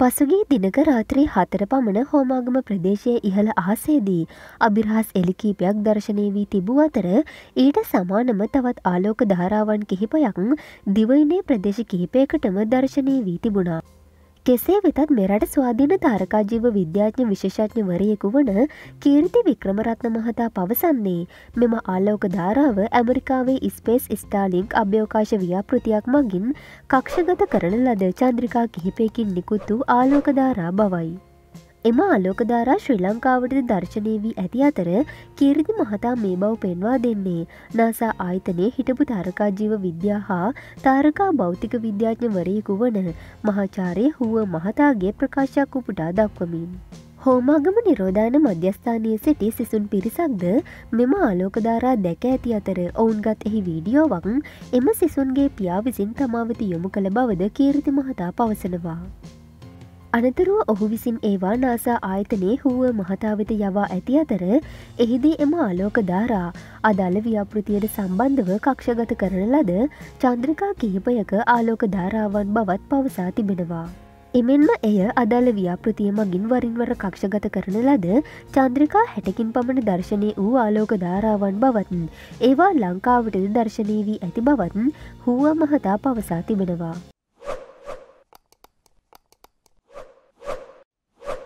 පසුගේ දිනක රාත්‍රී හතර පමණ හෝමාගම ප්‍රදේශය ඉහළ අහසේදී අභිරහස් එලිකීපයක් දර්ශනය වී තිබූ අතර ඊට සමානම තවත් ආලෝක ධාරාවන් කිහිපයක් දිවයිනේ ප්‍රදේශ කිහිපයකටම දර්ශනය වී තිබුණා. කෙසේ වෙතත් මෙරට ස්වාධීන තාරකාජීව විද්‍යාඥ විශේෂඥවරයෙකු වන කීර්ති වික්‍රමරත්න මහතා පවසන්නේ මෙම ආලෝක ධාරාව ඇමරිකාවේ ඉස්පේස් ස්ටාලිංක් අභ්‍යෝකාශ ව්‍යාපෘතියක් මගින් කක්ෂගත කරන ලද චන්ද්‍රිකා කිහිපයකින් නිකුත් වූ ආලෝකධාරා බවයි. එම අලෝකධාරා ශ්‍රී ලංකාවට දර්ශනය වී ඇති අතර කීරිදි මහතා මේ බව පෙන්වා දෙන්නේ. නාසා ආයතනය හිටපු තාරකා ජීව විද්‍යා හා තාරකා භෞතික විද්‍යාඥවරයෙකු වන මහාචාරය හුව මහතාගේ ප්‍රකාශයක් උපුටා දක්වමින්. හෝමාගම නිරෝධාන මධ්‍යස්ථානය සිටි සිසුන් පිරිසක්ද මෙම ආලෝකධාරා දැක ඇති අතර ඔවුන්ගත් එහි වීඩියෝවක් එම සිසුන්ගේ පියා විසින් තමාවති යොමු කළ බවද කීර්ති මහතා පවසනවා. අනතුරුව ඔහු විසින් ඒවා නාසා ආයතනයේ හුව මහතාවත යවා ඇති අතර එහිදී එම ආලෝක ධාරා අදාළ ව්‍යාපෘතියට සම්බන්ධව කක්ෂගත කරන ලද චන්ද්‍රකා කිහිපයක ආලෝක ධාරාවන් බවත් පවසා තිබෙනවා. එමෙන්ම එය අදාළ ව්‍යාපෘතිය මගින් වරින්වර කක්ෂගත කරන ලද චන්ද්‍රකා හැටකින් පමණ දර්ශනය වූ ආලෝක ධාරාවන් බවත්න් ඒවා ලංකාවටද දර්ශනය වී ඇති බවත්න් හුව මහතා පවසා තිබෙනවා.